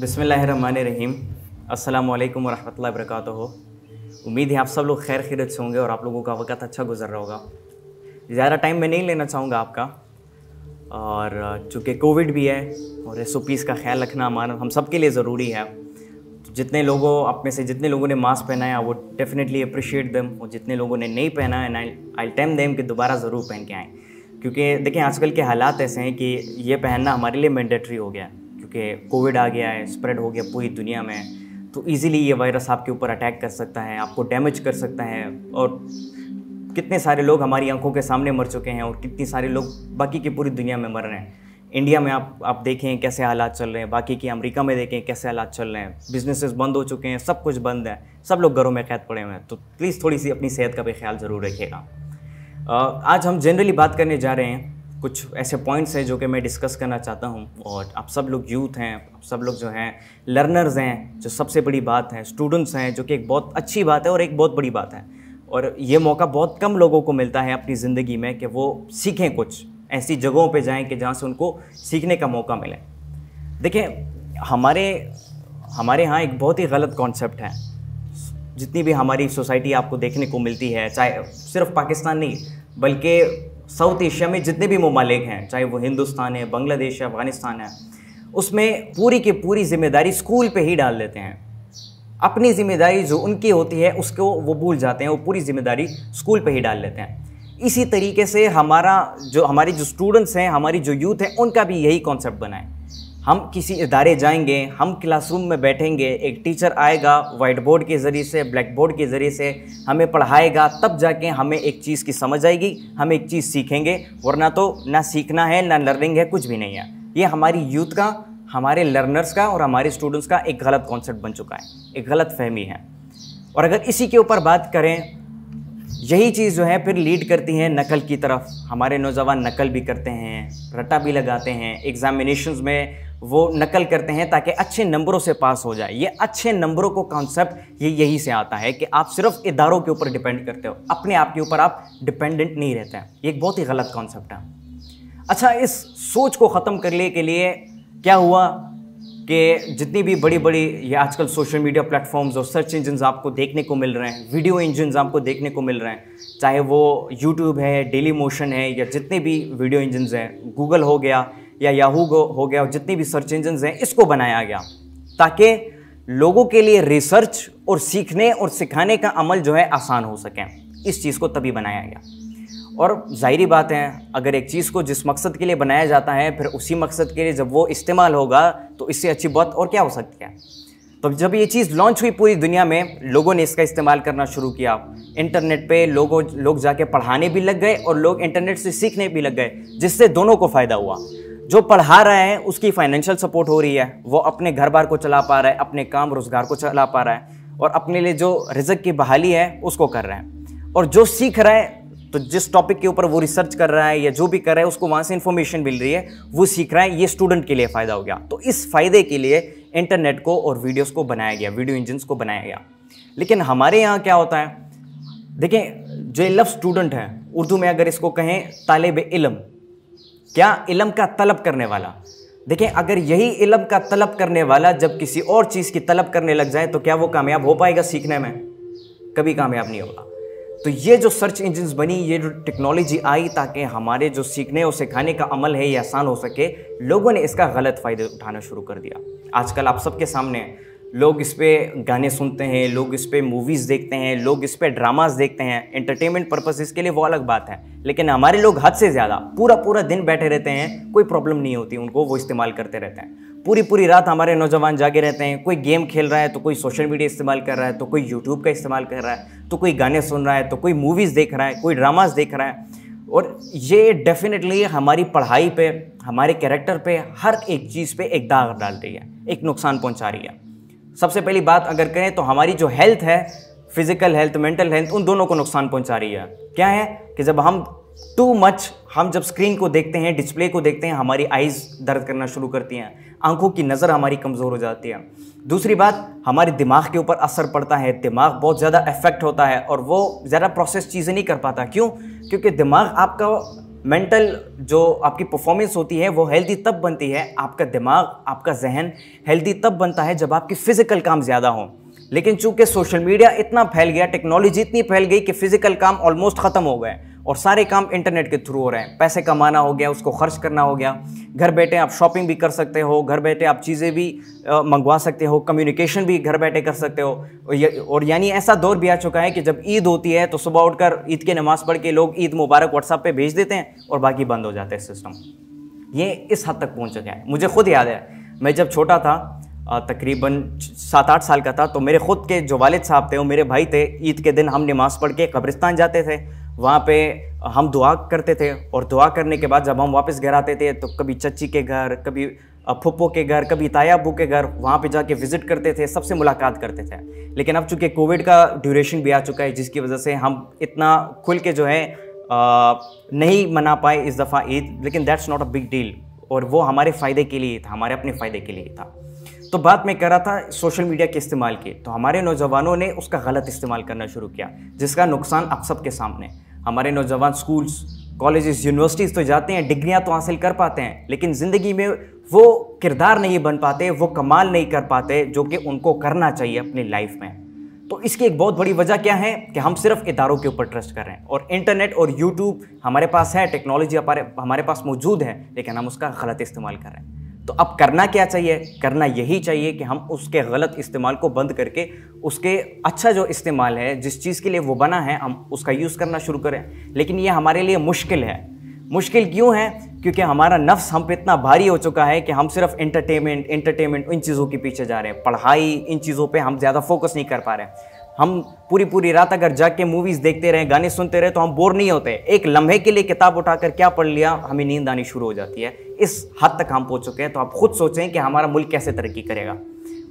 बसमीम अल्लाम वरहमल वरक उम्मीद है आप सब लोग खैर खीरत से होंगे और आप लोगों का वक़्त अच्छा गुजर रहा होगा ज़्यादा टाइम मैं नहीं लेना चाहूँगा आपका और चूँकि कोविड भी है और एस ओ पीज़ का ख्याल रखना हमारा हम सब के लिए ज़रूरी है तो जितने लोगों आप में से जितने लोगों ने मास्क पहनाया वो डेफिनेटली अप्रिशिएट दम और जितने लोगों ने नहीं पहना है आई आई टेम देम कि दोबारा ज़रूर पहन के आएँ क्योंकि देखें आजकल के हालात ऐसे हैं कि ये पहनना हमारे लिए मैंडेटरी हो गया है चुके कोविड आ गया है स्प्रेड हो गया पूरी दुनिया में तो ईज़िली ये वायरस आपके ऊपर अटैक कर सकता है आपको डैमेज कर सकता है और कितने सारे लोग हमारी आंखों के सामने मर चुके हैं और कितने सारे लोग बाकी की पूरी दुनिया में मर रहे हैं इंडिया में आप आप देखें कैसे हालात चल रहे हैं बाकी के अमेरिका में देखें कैसे हालात चल रहे हैं बिजनेसेस बंद हो चुके हैं सब कुछ बंद है सब लोग घरों में कैद पड़े हुए हैं तो प्लीज़ थोड़ी सी अपनी सेहत का भी ख्याल ज़रूर रखिएगा आज हम जनरली बात करने जा रहे हैं कुछ ऐसे पॉइंट्स हैं जो कि मैं डिस्कस करना चाहता हूं और आप सब लोग यूथ हैं आप सब लोग जो हैं लर्नर्स हैं जो सबसे बड़ी बात है स्टूडेंट्स हैं जो कि एक बहुत अच्छी बात है और एक बहुत बड़ी बात है और ये मौका बहुत कम लोगों को मिलता है अपनी ज़िंदगी में कि वो सीखें कुछ ऐसी जगहों पे जाएं कि जहाँ से उनको सीखने का मौका मिले देखें हमारे हमारे यहाँ एक बहुत ही गलत कॉन्सेप्ट है जितनी भी हमारी सोसाइटी आपको देखने को मिलती है चाहे सिर्फ पाकिस्तान नहीं बल्कि साउथ एशिया में जितने भी ममालिक हैं चाहे वो हिंदुस्तान है बांग्लादेश है अफ़गानिस्तान है उसमें पूरी की पूरी जिम्मेदारी स्कूल पे ही डाल देते हैं अपनी जिम्मेदारी जो उनकी होती है उसको वो भूल जाते हैं वो पूरी जिम्मेदारी स्कूल पे ही डाल लेते हैं इसी तरीके से हमारा जो हमारी जो स्टूडेंट्स हैं हमारी जो यूथ हैं उनका भी यही कॉन्सेप्ट बनाएं हम किसी इदारे जाएंगे हम क्लासरूम में बैठेंगे एक टीचर आएगा वाइट बोर्ड के ज़रिए से ब्लैक बोर्ड के ज़रिए से हमें पढ़ाएगा तब जाके हमें एक चीज़ की समझ आएगी हम एक चीज़ सीखेंगे वरना तो ना सीखना है ना लर्निंग है कुछ भी नहीं है ये हमारी यूथ का हमारे लर्नर्स का और हमारे स्टूडेंट्स का एक गलत कॉन्सेप्ट बन चुका है एक गलत फहमी है और अगर इसी के ऊपर बात करें यही चीज़ जो है फिर लीड करती है नकल की तरफ हमारे नौजवान नकल भी करते हैं रट्टा भी लगाते हैं एग्जामिनेशंस में वो नकल करते हैं ताकि अच्छे नंबरों से पास हो जाए ये अच्छे नंबरों को कॉन्सेप्ट ये यहीं से आता है कि आप सिर्फ इदारों के ऊपर डिपेंड करते हो अपने आप के ऊपर आप डिपेंडेंट नहीं रहते हैं ये एक बहुत ही गलत कॉन्सेप्ट है अच्छा इस सोच को ख़त्म करने के लिए क्या हुआ कि जितनी भी बड़ी बड़ी ये आजकल सोशल मीडिया प्लेटफॉर्म्स और सर्च इंजन आपको देखने को मिल रहे हैं वीडियो इंजन आपको देखने को मिल रहे हैं चाहे वो यूट्यूब है डेली मोशन है या जितने भी वीडियो इंजन हैं गूगल हो गया या याहू हो गया और जितनी भी सर्च इंजन हैं इसको बनाया गया ताकि लोगों के लिए रिसर्च और सीखने और सिखाने का अमल जो है आसान हो सके इस चीज़ को तभी बनाया गया और ज़ाहरी बात है अगर एक चीज़ को जिस मकसद के लिए बनाया जाता है फिर उसी मकसद के लिए जब वो इस्तेमाल होगा तो इससे अच्छी बात और क्या हो सकती है तो जब ये चीज़ लॉन्च हुई पूरी दुनिया में लोगों ने इसका इस्तेमाल करना शुरू किया इंटरनेट पे लोगों लोग जाके पढ़ाने भी लग गए और लोग इंटरनेट से सीखने भी लग गए जिससे दोनों को फ़ायदा हुआ जो पढ़ा रहे हैं उसकी फाइनेंशियल सपोर्ट हो रही है वो अपने घर बार को चला पा रहा है अपने काम रोजगार को चला पा रहा है और अपने लिए जो रिजक की बहाली है उसको कर रहे हैं और जो सीख रहा है तो जिस टॉपिक के ऊपर वो रिसर्च कर रहा है या जो भी कर रहा है उसको वहाँ से इन्फॉर्मेशन मिल रही है वो सीख रहा है ये स्टूडेंट के लिए फ़ायदा हो गया तो इस फ़ायदे के लिए इंटरनेट को और वीडियोस को बनाया गया वीडियो इंजन्स को बनाया गया लेकिन हमारे यहाँ क्या होता है देखें जो लफ स्टूडेंट हैं उर्दू में अगर इसको कहें तालब इलम क्या इलम का तलब करने वाला देखें अगर यही इलम का तलब करने वाला जब किसी और चीज़ की तलब करने लग जाए तो क्या वो कामयाब हो पाएगा सीखने में कभी कामयाब नहीं होगा तो ये जो सर्च इंजन्स बनी ये जो टेक्नोलॉजी आई ताकि हमारे जो सीखने और सिखाने का अमल है ये आसान हो सके लोगों ने इसका गलत फ़ायदा उठाना शुरू कर दिया आजकल आप सबके सामने लोग इस पर गाने सुनते हैं लोग इस पर मूवीज़ देखते हैं लोग इस पर ड्रामास देखते हैं एंटरटेनमेंट पर्पसेस के लिए वो अलग बात है लेकिन हमारे लोग हद से ज़्यादा पूरा पूरा दिन बैठे रहते हैं कोई प्रॉब्लम नहीं होती उनको वो इस्तेमाल करते रहते हैं पूरी पूरी रात हमारे नौजवान जागे रहते हैं कोई गेम खेल रहा है तो कोई सोशल मीडिया इस्तेमाल कर रहा है तो कोई यूट्यूब का इस्तेमाल कर रहा है तो कोई गाने सुन रहा है तो कोई मूवीज़ देख रहा है कोई ड्रामास देख रहा है और ये डेफिनेटली हमारी पढ़ाई पे हमारे कैरेक्टर पे हर एक चीज़ पे एक दाग डाल रही है एक नुकसान पहुंचा रही है सबसे पहली बात अगर करें तो हमारी जो हेल्थ है फिजिकल हेल्थ मेंटल हेल्थ उन दोनों को नुकसान पहुंचा रही है क्या है कि जब हम टू मच हम जब स्क्रीन को देखते हैं डिस्प्ले को देखते हैं हमारी आइज़ दर्द करना शुरू करती हैं आंखों की नज़र हमारी कमज़ोर हो जाती है दूसरी बात हमारे दिमाग के ऊपर असर पड़ता है दिमाग बहुत ज़्यादा इफेक्ट होता है और वो ज़्यादा प्रोसेस चीज़ें नहीं कर पाता क्यों क्योंकि दिमाग आपका मेंटल जो आपकी परफॉर्मेंस होती है वो हेल्दी तब बनती है आपका दिमाग आपका जहन हेल्दी तब बनता है जब आपकी फ़िज़िकल काम ज़्यादा हो लेकिन चूंकि सोशल मीडिया इतना फैल गया टेक्नोलॉजी इतनी फैल गई कि फ़िज़िकल काम ऑलमोस्ट ख़त्म हो गए और सारे काम इंटरनेट के थ्रू हो रहे हैं पैसे कमाना हो गया उसको खर्च करना हो गया घर बैठे आप शॉपिंग भी कर सकते हो घर बैठे आप चीज़ें भी मंगवा सकते हो कम्युनिकेशन भी घर बैठे कर सकते हो और यानी ऐसा दौर भी आ चुका है कि जब ईद होती है तो सुबह उठकर ईद की नमाज़ पढ़ के लोग ईद मुबारक व्हाट्सअप पर भेज देते हैं और बाकी बंद हो जाते हैं सिस्टम ये इस हद तक पहुँच गया है मुझे खुद याद है मैं जब छोटा था तकरीबन सात आठ साल का था तो मेरे खुद के जो वालिद साहब थे वो मेरे भाई थे ईद के दिन हम नमाज़ पढ़ के कब्रिस्तान जाते थे वहाँ पे हम दुआ करते थे और दुआ करने के बाद जब हम वापस घर आते थे तो कभी चच्ची के घर कभी फुप्पो के घर कभी ताया अबू के घर वहाँ पे जाके विज़िट करते थे सबसे मुलाकात करते थे लेकिन अब चूंकि कोविड का ड्यूरेशन भी आ चुका है जिसकी वजह से हम इतना खुल के जो है आ, नहीं मना पाए इस दफ़ा ईद लेकिन that's not a big deal और वो हमारे फ़ायदे के लिए था हमारे अपने फ़ायदे के लिए था तो बात मैं कर रहा था सोशल मीडिया के इस्तेमाल की तो हमारे नौजवानों ने उसका गलत इस्तेमाल करना शुरू किया जिसका नुकसान आप सबके सामने हमारे नौजवान स्कूल्स कॉलेजेस यूनिवर्सिटीज़ तो जाते हैं डिग्रियाँ तो हासिल कर पाते हैं लेकिन ज़िंदगी में वो किरदार नहीं बन पाते वो कमाल नहीं कर पाते जो कि उनको करना चाहिए अपनी लाइफ में तो इसकी एक बहुत बड़ी वजह क्या है कि हम सिर्फ इदारों के ऊपर ट्रस्ट कर रहे हैं और इंटरनेट और यूट्यूब हमारे पास है टेक्नोलॉजी हमारे हमारे पास मौजूद है लेकिन हम उसका गलत इस्तेमाल कर रहे हैं तो अब करना क्या चाहिए करना यही चाहिए कि हम उसके गलत इस्तेमाल को बंद करके उसके अच्छा जो इस्तेमाल है जिस चीज़ के लिए वो बना है हम उसका यूज़ करना शुरू करें लेकिन ये हमारे लिए मुश्किल है मुश्किल क्यों है क्योंकि हमारा नफ्स हम पे इतना भारी हो चुका है कि हम सिर्फ एंटरटेनमेंट एंटरटेनमेंट इन चीज़ों के पीछे जा रहे हैं पढ़ाई इन चीज़ों पे हम ज़्यादा फोकस नहीं कर पा रहे हम पूरी पूरी रात अगर जाग के मूवीज़ देखते रहे गाने सुनते रहे तो हम बोर नहीं होते एक लम्हे के लिए किताब उठाकर क्या पढ़ लिया हमें नींद आनी शुरू हो जाती है इस हद तक हम पहुँच चुके हैं तो आप खुद सोचें कि हमारा मुल्क कैसे तरक्की करेगा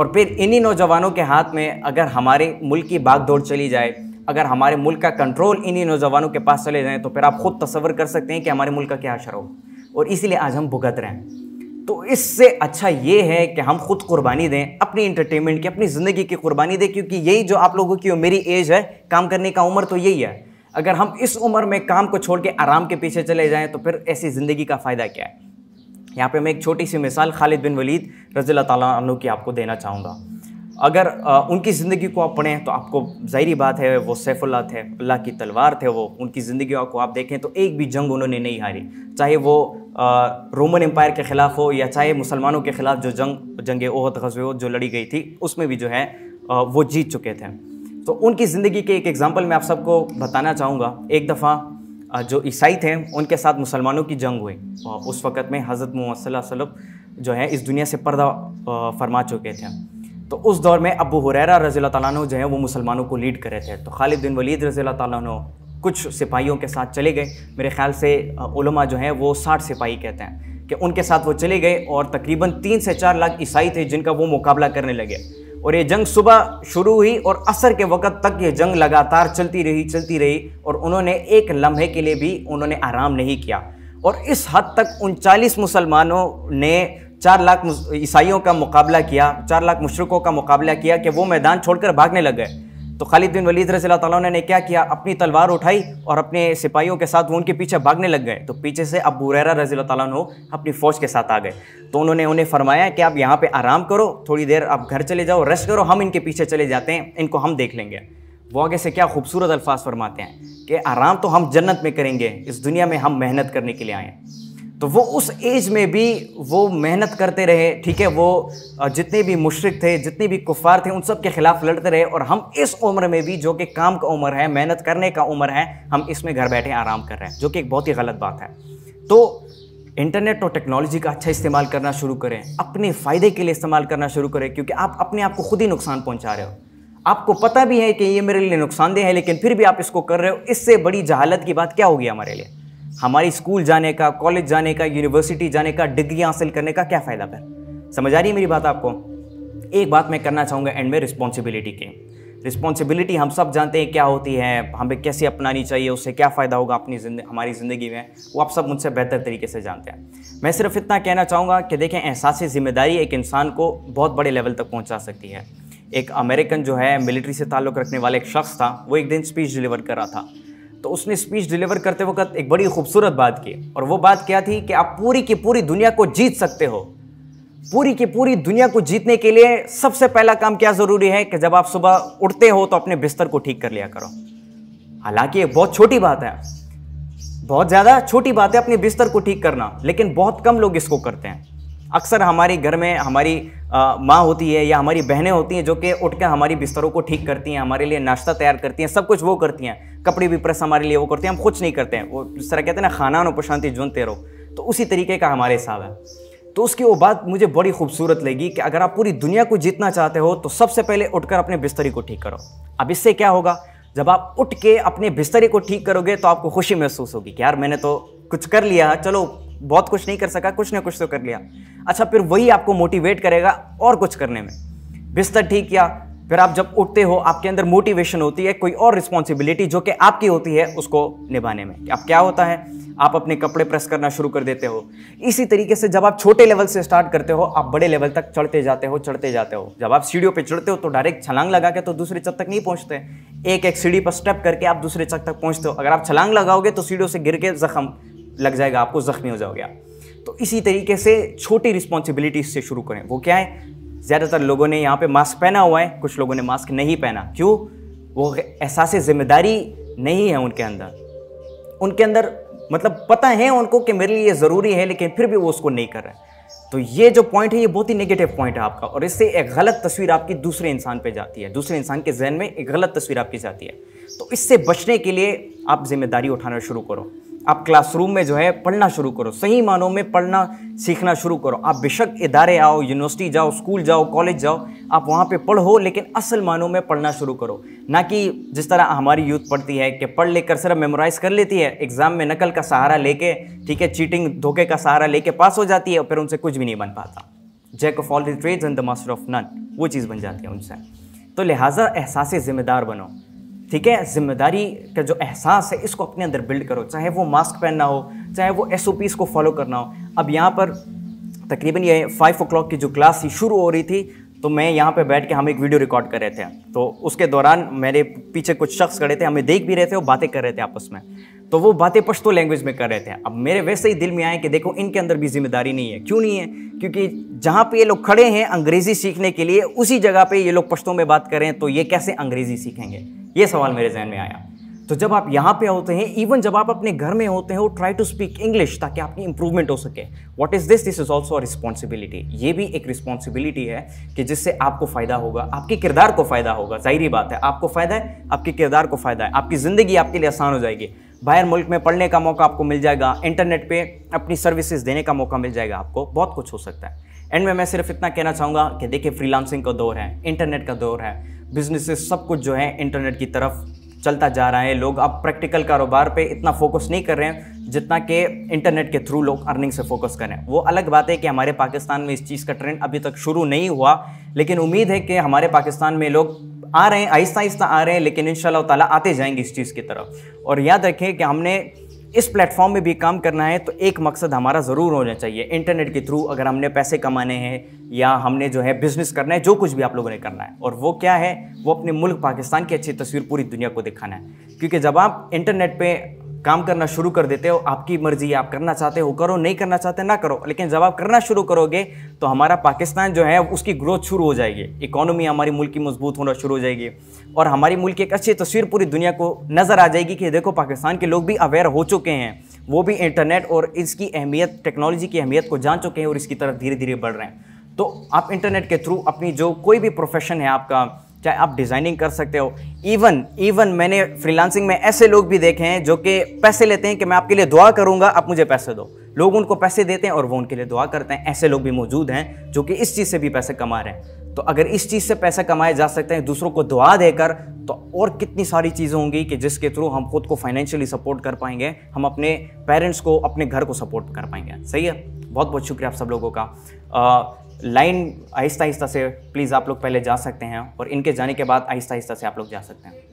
और फिर इन्हीं नौजवानों के हाथ में अगर हमारे मुल्क की बाग दौड़ चली जाए अगर हमारे मुल्क का कंट्रोल इन्हीं नौजवानों के पास चले जाएँ तो फिर आप खुद तस्वर कर सकते हैं कि हमारे मुल्क का क्या असर हो और इसीलिए आज हम भुगत रहे हैं तो इससे अच्छा ये है कि हम खुद कुर्बानी दें अपनी इंटरटेनमेंट की अपनी ज़िंदगी की कुर्बानी दें क्योंकि यही जो आप लोगों की मेरी एज है काम करने का उम्र तो यही है अगर हम इस उम्र में काम को छोड़ के आराम के पीछे चले जाएँ तो फिर ऐसी ज़िंदगी का फ़ायदा क्या है यहाँ पे मैं एक छोटी सी मिसाल खालिद बिन वलीद रज़ी तु की आपको देना चाहूँगा अगर आ, उनकी ज़िंदगी को आप पढ़ें तो आपको ज़ाहरी बात है वो सैफुल्ला थे अल्लाह की तलवार थे वो उनकी ज़िंदगी को आप देखें तो एक भी जंग उन्होंने नहीं हारी चाहे वो आ, रोमन एम्पायर के ख़िलाफ़ हो या चाहे मुसलमानों के ख़िलाफ़ जो जंग जंग ओहद गजवे जो लड़ी गई थी उसमें भी जो है आ, वो जीत चुके थे तो उनकी ज़िंदगी के एक एग्ज़ाम्पल मैं आप सबको बताना चाहूँगा एक दफ़ा जो ईसाई थे उनके साथ मुसलमानों की जंग हुई तो उस वक़्त में हज़रत मोहम्मद जो है इस दुनिया से पर्दा फरमा चुके थे तो उस दौर में अबू हुरैरा रज़ी तु जो है वो मुसलमानों को लीड कर रहे थे तो खालिद बिन वलीद रज़ी तु कुछ सिपाहियों के साथ चले गए मेरे ख्याल से उलमा जो है वो साठ सिपाही कहते हैं कि उनके साथ वो चले गए और तकरीबन तीन से चार लाख ईसाई थे जिनका वो मुकाबला करने लगे और ये जंग सुबह शुरू हुई और असर के वक्त तक ये जंग लगातार चलती रही चलती रही और उन्होंने एक लम्हे के लिए भी उन्होंने आराम नहीं किया और इस हद तक उनचालीस मुसलमानों ने चार लाख ईसाइयों का मुकाबला किया चार लाख मशरकों का मुकाबला किया कि वो मैदान छोड़कर भागने लग गए तो खालिद बिन वलीद रजील तैन ने क्या किया अपनी तलवार उठाई और अपने सिपाहियों के साथ वो उनके पीछे भागने लग गए तो पीछे से अब बुरैरा रजील तुम अपनी फ़ौज के साथ आ गए तो उन्होंने उन्हें फरमाया कि आप यहाँ पर आराम करो थोड़ी देर आप घर चले जाओ रेस्ट करो हम इनके पीछे चले जाते हैं इनको हम देख लेंगे वो आगे से क्या खूबसूरत अल्फाज फरमाते हैं कि आराम तो हम जन्नत में करेंगे इस दुनिया में हम मेहनत करने के लिए आएँ तो वो उस एज में भी वो मेहनत करते रहे ठीक है वो जितने भी मुशरक थे जितने भी कुफ़ार थे उन सब के ख़िलाफ़ लड़ते रहे और हम इस उम्र में भी जो कि काम का उम्र है मेहनत करने का उम्र है हम इसमें घर बैठे आराम कर रहे हैं जो कि एक बहुत ही गलत बात है तो इंटरनेट और टेक्नोलॉजी का अच्छा इस्तेमाल करना शुरू करें अपने फ़ायदे के लिए इस्तेमाल करना शुरू करें क्योंकि आप अपने आप को खुद ही नुकसान पहुँचा रहे हो आपको पता भी है कि ये मेरे लिए नुकसानदेह है लेकिन फिर भी आप इसको कर रहे हो इससे बड़ी जहालत की बात क्या होगी हमारे लिए हमारी स्कूल जाने का कॉलेज जाने का यूनिवर्सिटी जाने का डिग्री हासिल करने का क्या फ़ायदा फिर समझ आ रही है मेरी बात आपको एक बात मैं करना चाहूँगा एंड में रिस्पॉन्सिबिलिटी के रिस्पॉन्सिबिलिटी हम सब जानते हैं क्या होती है हमें कैसे अपनानी चाहिए उससे क्या फ़ायदा होगा अपनी जिंदगी हमारी ज़िंदगी में वो आप सब मुझसे बेहतर तरीके से जानते हैं मैं सिर्फ इतना कहना चाहूँगा कि देखें एहसास ज़िम्मेदारी एक इंसान को बहुत बड़े लेवल तक पहुँचा सकती है एक अमेरिकन जो है मिलिट्री से ताल्लुक़ रखने वाला एक शख्स था वो एक दिन स्पीच डिलीवर कर रहा था तो उसने स्पीच डिलीवर करते वक्त एक बड़ी खूबसूरत बात की और वो बात क्या थी कि आप पूरी की पूरी दुनिया को जीत सकते हो पूरी की पूरी दुनिया को जीतने के लिए सबसे पहला काम क्या ज़रूरी है कि जब आप सुबह उठते हो तो अपने बिस्तर को ठीक कर लिया करो हालांकि ये बहुत छोटी बात है बहुत ज़्यादा छोटी बात है अपने बिस्तर को ठीक करना लेकिन बहुत कम लोग इसको करते हैं अक्सर हमारे घर में हमारी माँ होती है या हमारी बहनें होती हैं जो कि उठकर हमारी बिस्तरों को ठीक करती हैं हमारे लिए नाश्ता तैयार करती हैं सब कुछ वो करती हैं कपड़े भी प्रेस हमारे लिए वो करती हैं हम कुछ नहीं करते हैं वो जिस तरह कहते हैं ना खाना नो प्रशांति जुन तेरो तो उसी तरीके का हमारे हिसाब है तो उसकी वो बात मुझे बड़ी खूबसूरत लगी कि अगर आप पूरी दुनिया को जीतना चाहते हो तो सबसे पहले उठकर अपने बिस्तरी को ठीक करो अब इससे क्या होगा जब आप उठ के अपने बिस्तरे को ठीक करोगे तो आपको खुशी महसूस होगी कि यार मैंने तो कुछ कर लिया चलो बहुत कुछ नहीं कर सका कुछ ना कुछ तो कर लिया अच्छा फिर वही आपको मोटिवेट करेगा और कुछ करने में बिस्तर ठीक किया फिर आप जब उठते हो आपके अंदर मोटिवेशन होती है कोई और रिस्पॉन्सिबिलिटी जो कि आपकी होती है उसको निभाने में अब क्या होता है आप अपने कपड़े प्रेस करना शुरू कर देते हो इसी तरीके से जब आप छोटे लेवल से स्टार्ट करते हो आप बड़े लेवल तक चढ़ते जाते हो चढ़ते जाते हो जब आप सीढ़ियों पे चढ़ते हो तो डायरेक्ट छलांग लगा के तो दूसरे छत तक नहीं पहुंचते एक एक सीढ़ी पर स्टेप करके आप दूसरे छत तक पहुंचते हो अगर आप छलांग लगाओगे तो सीढ़ियों से गिर के जख्म लग जाएगा आपको ज़ख्मी हो जाओगे तो इसी तरीके से छोटी रिस्पॉन्सिबिलिटीज से शुरू करें वो क्या है ज़्यादातर लोगों ने यहाँ पे मास्क पहना हुआ है कुछ लोगों ने मास्क नहीं पहना क्यों वो एहसास ज़िम्मेदारी नहीं है उनके अंदर उनके अंदर मतलब पता है उनको कि मेरे लिए ज़रूरी है लेकिन फिर भी वो उसको नहीं कर रहे तो ये जो पॉइंट है ये बहुत ही नेगेटिव पॉइंट है आपका और इससे एक गलत तस्वीर आपकी दूसरे इंसान पे जाती है दूसरे इंसान के जहन में एक गलत तस्वीर आपकी जाती है तो इससे बचने के लिए आप जिम्मेदारी उठाना शुरू करो आप क्लासरूम में जो है पढ़ना शुरू करो सही मानों में पढ़ना सीखना शुरू करो आप बेशक इदारे आओ यूनिवर्सिटी जाओ स्कूल जाओ कॉलेज जाओ आप वहाँ पे पढ़ो लेकिन असल मानों में पढ़ना शुरू करो ना कि जिस तरह हमारी यूथ पढ़ती है कि पढ़ लेकर सिर्फ मेमोराइज़ कर लेती है एग्ज़ाम में नकल का सहारा लेके ठीक है चीटिंग धोखे का सहारा लेके पास हो जाती है और फिर उनसे कुछ भी नहीं बन पाता jack of all the trades and the master of none वो चीज़ बन जाती है उनसे तो लिहाजा एहसास ज़िम्मेदार बनो ठीक है जिम्मेदारी का जो एहसास है इसको अपने अंदर बिल्ड करो चाहे वो मास्क पहनना हो चाहे वो एस को फॉलो करना हो अब यहाँ पर तकरीबन ये फाइव ओ की जो क्लास थी शुरू हो रही थी तो मैं यहाँ पे बैठ के हम एक वीडियो रिकॉर्ड कर रहे थे तो उसके दौरान मेरे पीछे कुछ शख्स खड़े थे हमें देख भी रहे थे और बातें कर रहे थे आपस में तो वो बातें पश्तो लैंग्वेज में कर रहे थे अब मेरे वैसे ही दिल में आए कि देखो इनके अंदर भी जिम्मेदारी नहीं है क्यों नहीं है क्योंकि जहाँ पे ये लोग खड़े हैं अंग्रेज़ी सीखने के लिए उसी जगह पे ये लोग पश्तों में बात करें तो ये कैसे अंग्रेज़ी सीखेंगे ये सवाल मेरे जहन में आया तो जब आप यहाँ पे होते हैं इवन जब आप अपने घर में होते हैं वो ट्राई टू स्पीक इंग्लिश ताकि आपकी इंप्रूवमेंट हो सके what is this this is also responsibility ये भी एक रिस्पॉन्सिबिलिटी है कि जिससे आपको फ़ायदा होगा आपके किरदार को फ़ायदा होगा जाहिर बात है आपको फ़ायदा है आपके किरदार को फ़ायदा है आपकी ज़िंदगी आपके लिए आसान हो जाएगी बाहर मुल्क में पढ़ने का मौका आपको मिल जाएगा इंटरनेट पे अपनी सर्विसेज देने का मौका मिल जाएगा आपको बहुत कुछ हो सकता है एंड में मैं सिर्फ इतना कहना चाहूँगा कि देखिए फ्रीलांसिंग का दौर है इंटरनेट का दौर है बिजनेसेस सब कुछ जो है इंटरनेट की तरफ चलता जा रहा है लोग अब प्रैक्टिकल कारोबार पे इतना फोकस नहीं कर रहे हैं जितना कि इंटरनेट के थ्रू लोग अर्निंग से फोकस करें वो अलग बात है कि हमारे पाकिस्तान में इस चीज़ का ट्रेंड अभी तक शुरू नहीं हुआ लेकिन उम्मीद है कि हमारे पाकिस्तान में लोग आ रहे हैं आहिस्ता आहिस्ता आ रहे हैं लेकिन इन ताला आते जाएंगे इस चीज़ की तरफ और याद रखें कि हमने इस प्लेटफॉर्म में भी काम करना है तो एक मकसद हमारा ज़रूर होना चाहिए इंटरनेट के थ्रू अगर हमने पैसे कमाने हैं या हमने जो है बिज़नेस करना है जो कुछ भी आप लोगों ने करना है और वो क्या है वो अपने मुल्क पाकिस्तान की अच्छी तस्वीर पूरी दुनिया को दिखाना है क्योंकि जब आप इंटरनेट पे काम करना शुरू कर देते हो आपकी मर्जी है आप करना चाहते हो करो नहीं करना चाहते ना करो लेकिन जब आप करना शुरू करोगे तो हमारा पाकिस्तान जो है उसकी ग्रोथ शुरू हो जाएगी इकोनॉमी हमारी मुल्क की मजबूत होना शुरू हो जाएगी और हमारी मुल्क की एक अच्छी तस्वीर पूरी दुनिया को नज़र आ जाएगी कि देखो पाकिस्तान के लोग भी अवेयर हो चुके हैं वो भी इंटरनेट और इसकी अहमियत टेक्नोलॉजी की अहमियत को जान चुके हैं और इसकी तरफ धीरे धीरे बढ़ रहे हैं तो आप इंटरनेट के थ्रू अपनी जो कोई भी प्रोफेशन है आपका चाहे आप डिज़ाइनिंग कर सकते हो इवन इवन मैंने फ्रीलांसिंग में ऐसे लोग भी देखे हैं जो कि पैसे लेते हैं कि मैं आपके लिए दुआ करूंगा आप मुझे पैसे दो लोग उनको पैसे देते हैं और वो उनके लिए दुआ करते हैं ऐसे लोग भी मौजूद हैं जो कि इस चीज़ से भी पैसे कमा रहे हैं तो अगर इस चीज़ से पैसे कमाए जा सकते हैं दूसरों को दुआ देकर तो और कितनी सारी चीज़ें होंगी कि जिसके थ्रू हम खुद को फाइनेंशियली सपोर्ट कर पाएंगे हम अपने पेरेंट्स को अपने घर को सपोर्ट कर पाएंगे सही है बहुत बहुत शुक्रिया आप सब लोगों का लाइन आहिस्ता आहिस्ता से प्लीज़ आप लोग पहले जा सकते हैं और इनके जाने के बाद आहिस्ता आहिस्ता से आप लोग जा सकते हैं